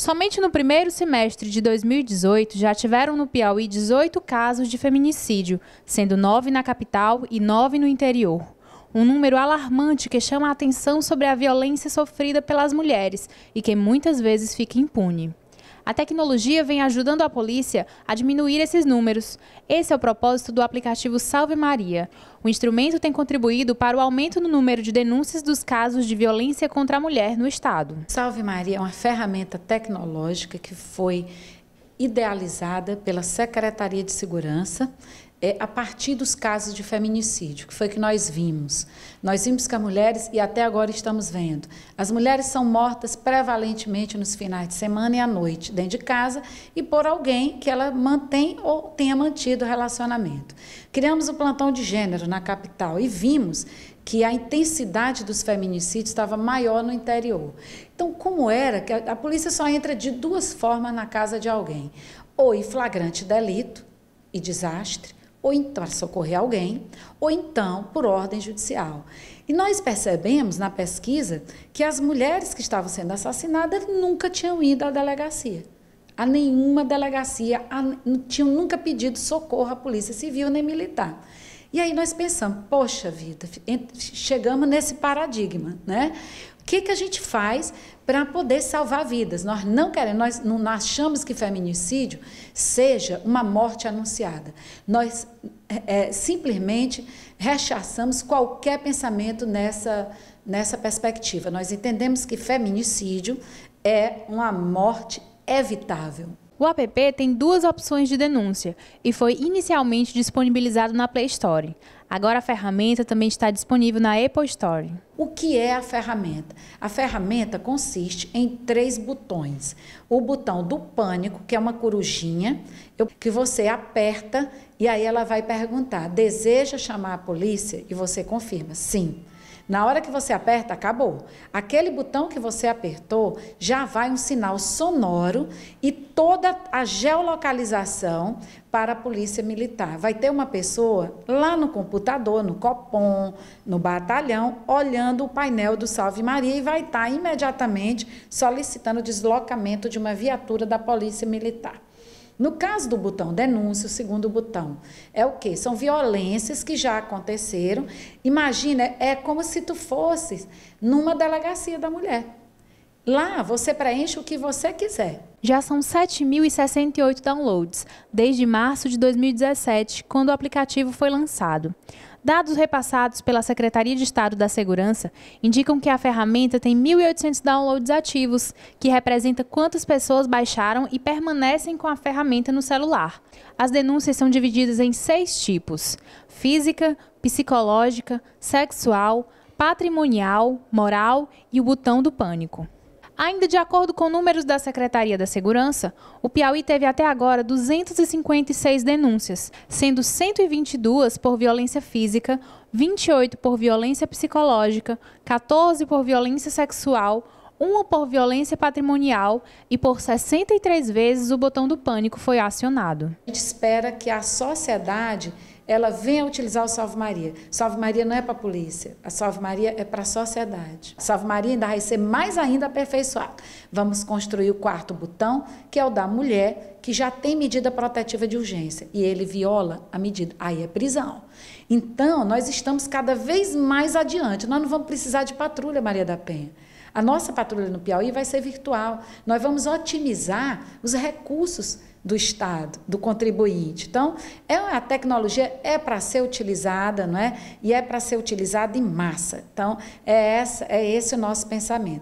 Somente no primeiro semestre de 2018 já tiveram no Piauí 18 casos de feminicídio, sendo nove na capital e nove no interior. Um número alarmante que chama a atenção sobre a violência sofrida pelas mulheres e que muitas vezes fica impune. A tecnologia vem ajudando a polícia a diminuir esses números. Esse é o propósito do aplicativo Salve Maria. O instrumento tem contribuído para o aumento no número de denúncias dos casos de violência contra a mulher no Estado. Salve Maria é uma ferramenta tecnológica que foi idealizada pela Secretaria de Segurança é, a partir dos casos de feminicídio, que foi que nós vimos. Nós vimos que as mulheres, e até agora estamos vendo, as mulheres são mortas prevalentemente nos finais de semana e à noite, dentro de casa, e por alguém que ela mantém ou tenha mantido o relacionamento. Criamos o um plantão de gênero na capital e vimos que a intensidade dos feminicídios estava maior no interior. Então, como era que a, a polícia só entra de duas formas na casa de alguém? Ou em flagrante delito e desastre, ou então para socorrer alguém, ou então por ordem judicial. E nós percebemos na pesquisa que as mulheres que estavam sendo assassinadas nunca tinham ido à delegacia. A nenhuma delegacia a, tinham nunca pedido socorro à polícia civil nem militar. E aí nós pensamos, poxa vida, chegamos nesse paradigma, né? que, que a gente faz para poder salvar vidas? Nós não queremos, nós não achamos que feminicídio seja uma morte anunciada. Nós é, é, simplesmente rechaçamos qualquer pensamento nessa, nessa perspectiva. Nós entendemos que feminicídio é uma morte evitável. O app tem duas opções de denúncia e foi inicialmente disponibilizado na Play Store. Agora a ferramenta também está disponível na Apple Store. O que é a ferramenta? A ferramenta consiste em três botões. O botão do pânico, que é uma corujinha, que você aperta e aí ela vai perguntar: deseja chamar a polícia? E você confirma sim. Na hora que você aperta, acabou. Aquele botão que você apertou já vai um sinal sonoro e toda a geolocalização para a polícia militar. Vai ter uma pessoa lá no computador, no Copom, no batalhão, olhando o painel do Salve Maria e vai estar tá imediatamente solicitando o deslocamento de uma viatura da polícia militar. No caso do botão denúncia, o segundo botão é o quê? São violências que já aconteceram. Imagina, é como se tu fosse numa delegacia da mulher. Lá você preenche o que você quiser. Já são 7.068 downloads desde março de 2017, quando o aplicativo foi lançado. Dados repassados pela Secretaria de Estado da Segurança indicam que a ferramenta tem 1.800 downloads ativos, que representa quantas pessoas baixaram e permanecem com a ferramenta no celular. As denúncias são divididas em seis tipos: física, psicológica, sexual, patrimonial, moral e o botão do pânico. Ainda de acordo com números da Secretaria da Segurança, o Piauí teve até agora 256 denúncias, sendo 122 por violência física, 28 por violência psicológica, 14 por violência sexual, uma por violência patrimonial e por 63 vezes o botão do pânico foi acionado. A gente espera que a sociedade ela venha utilizar o Salve Maria. Salve Maria não é para a polícia, a Salve Maria é para a sociedade. A Salve Maria ainda vai ser mais ainda aperfeiçoada. Vamos construir o quarto botão, que é o da mulher que já tem medida protetiva de urgência e ele viola a medida, aí é prisão. Então, nós estamos cada vez mais adiante. Nós não vamos precisar de patrulha, Maria da Penha. A nossa patrulha no Piauí vai ser virtual. Nós vamos otimizar os recursos do Estado, do contribuinte. Então, é, a tecnologia é para ser utilizada, não é? E é para ser utilizada em massa. Então, é, essa, é esse o nosso pensamento.